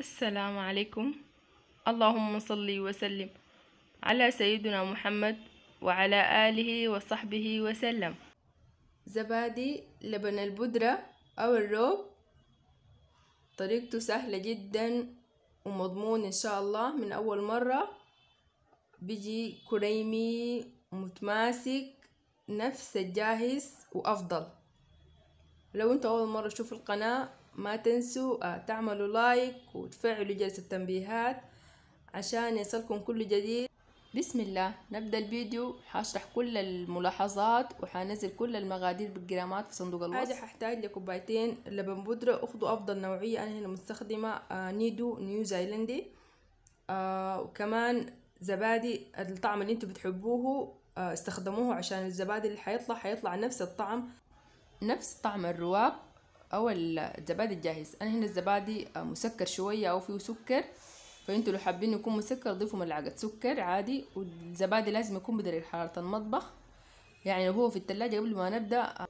السلام عليكم اللهم صل وسلم على سيدنا محمد وعلى آله وصحبه وسلم زبادي لبن البودرة أو الروب طريقته سهلة جدا ومضمون إن شاء الله من أول مرة بيجي كريمي متماسك نفس الجاهز وأفضل لو انتوا اول مرة تشوفوا القناة ما تنسوا آه، تعملوا لايك وتفعلوا جرس التنبيهات عشان يصلكم كل جديد بسم الله نبدأ الفيديو هشرح كل الملاحظات وحنزل كل المقادير بالجرامات في صندوق الوصف حاجة هحتاج لكوبايتين لبن بودرة اخذوا افضل نوعية انا هنا مستخدمة آه، نيدو نيوزيلندي آه، وكمان زبادي الطعم اللي انتوا بتحبوه استخدموه عشان الزبادي اللي حيطلع حيطلع نفس الطعم نفس طعم الرواب او الزبادي الجاهز انا هنا الزبادي آه، مسكر شويه او فيه سكر فانتوا لو حابين يكون مسكر ضيفوا ملعقه سكر عادي والزبادي لازم يكون بدرجه حراره المطبخ يعني هو في التلاجة قبل ما نبدا آه،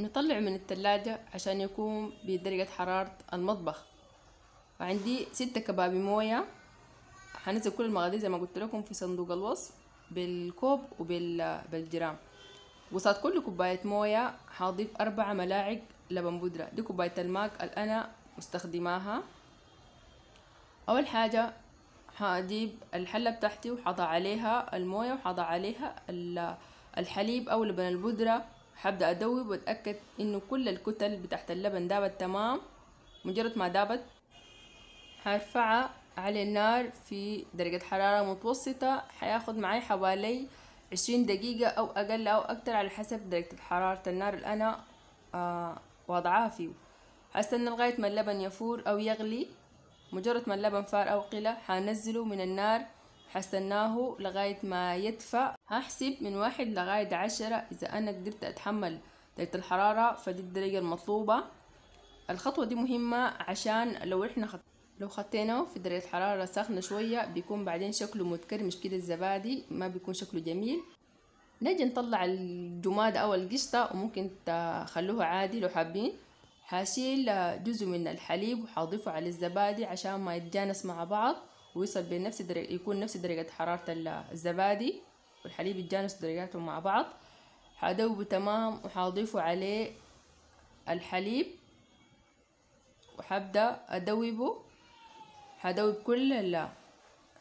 نطلع من التلاجة عشان يكون بدرجه حراره المطبخ عندي ستة كبابي مويه هنزل كل المغادير زي ما قلت لكم في صندوق الوصف بالكوب وبالجرام آه، وصاد كل كوباية موية هضيف أربعة ملاعق لبن بودرة دي كوباية الماك اللي أنا مستخدماها أول حاجة هجيب الحلة بتاعتي وحضع عليها الموية وحضع عليها الحليب أو لبن البودرة هبدأ أدوب وأتأكد إنه كل الكتل بتاعت اللبن دابت تمام مجرد ما دابت هرفعها على النار في درجة حرارة متوسطة هياخد معي حوالي عشرين دقيقة أو أقل أو أكتر على حسب درجة حرارة النار اللي أنا آه وضعها فيه هستنى لغاية ما اللبن يفور أو يغلي مجرد ما اللبن فار أو قلى هنزله من النار حستناه لغاية ما يدفى هحسب من واحد لغاية عشرة إذا أنا قدرت أتحمل درجة الحرارة فدي الدرجة المطلوبة الخطوة دي مهمة عشان لو إحنا خط... لو خطيناه في درجة حرارة سخنة شوية بيكون بعدين شكله متكرمش كده الزبادي ما بيكون شكله جميل نجي نطلع الجماد او القشطة وممكن تخلوه عادي لو حابين هشيل جزء من الحليب وحضيفه على الزبادي عشان ما يتجانس مع بعض ويصل بنفس درجة يكون نفس درجة حرارة الزبادي والحليب يتجانس درجاتهم مع بعض هدوبه تمام وحضيفه عليه الحليب وحبدأ أدوبه هدوب كل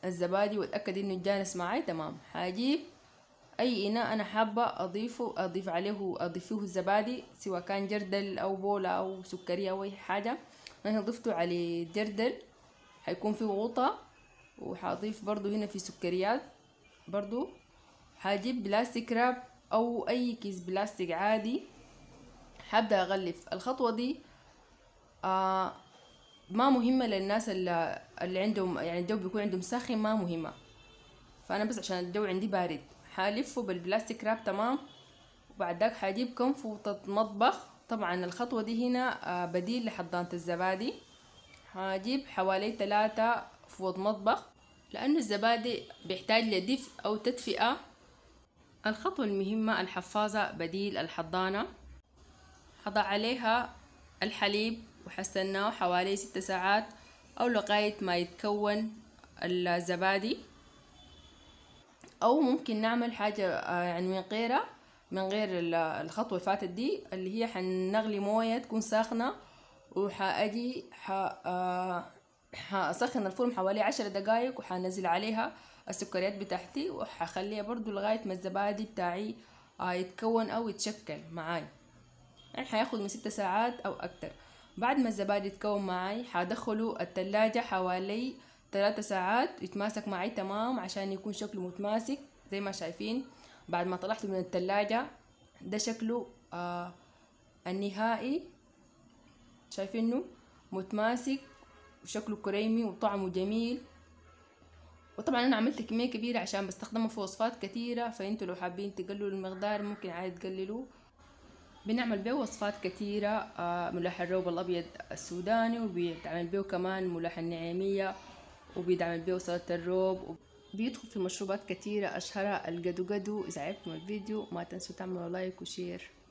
الزبادي واتأكد انه الجانس معاي تمام هجيب اي اناء انا حابة اضيفه اضيف عليه اضيف فيه الزبادي سواء كان جردل او بولة او سكرية او اي حاجة انا ضفته على جردل هيكون فيه غوطة وهضيف برضو هنا في سكريات برضو هجيب بلاستيك راب او اي كيس بلاستيك عادي هبدا اغلف الخطوة دي آه ما مهمة للناس اللي, اللي عندهم يعني الجو بيكون عندهم ساخن ما مهمة فأنا بس عشان الجو عندي بارد حلفه بالبلاستيك راب تمام وبعد ذاك حجيب كنفوطة مطبخ طبعا الخطوة دي هنا آه، بديل لحضانة الزبادي حجيب حوالي ثلاثة فوط مطبخ لأنه الزبادي بيحتاج لدفء أو تدفئة الخطوة المهمة الحفاظة بديل الحضانة هضع عليها الحليب وحستناه حوالي ست ساعات أو لغاية ما يتكون الزبادي أو ممكن نعمل حاجة آه، يعني من غيرها من غير الخطوة اللي فاتت دي اللي هي حنغلي موية تكون ساخنة وحأجي آه، حأسخن الفرن حوالي عشر دقايق وحنزل عليها السكريات بتاعتي وحخليها برضو لغاية ما الزبادي بتاعي آه، يتكون أو يتشكل معاي يعني حياخد من ستة ساعات أو أكتر بعد ما الزبادي يتكون معاي حدخله التلاجة حوالي ثلاثة ساعات يتماسك معي تمام عشان يكون شكله متماسك زي ما شايفين بعد ما طلعته من التلاجة ده شكله آه النهائي شايفينه متماسك وشكله كريمي وطعمه جميل وطبعا انا عملت كميه كبيره عشان بستخدمه في وصفات كثيره فانتوا لو حابين تقللوا المقدار ممكن عادي تقللوه بنعمل به وصفات كثيرة آه، ملاح الروب الأبيض السوداني وبيتعمل به كمان ملاح النعيمية وبيتعمل به سلطة الروب وبيدخل في مشروبات كثيرة أشهرها القدو قدو إذا عجبكم الفيديو ما تنسوا تعملوا لايك وشير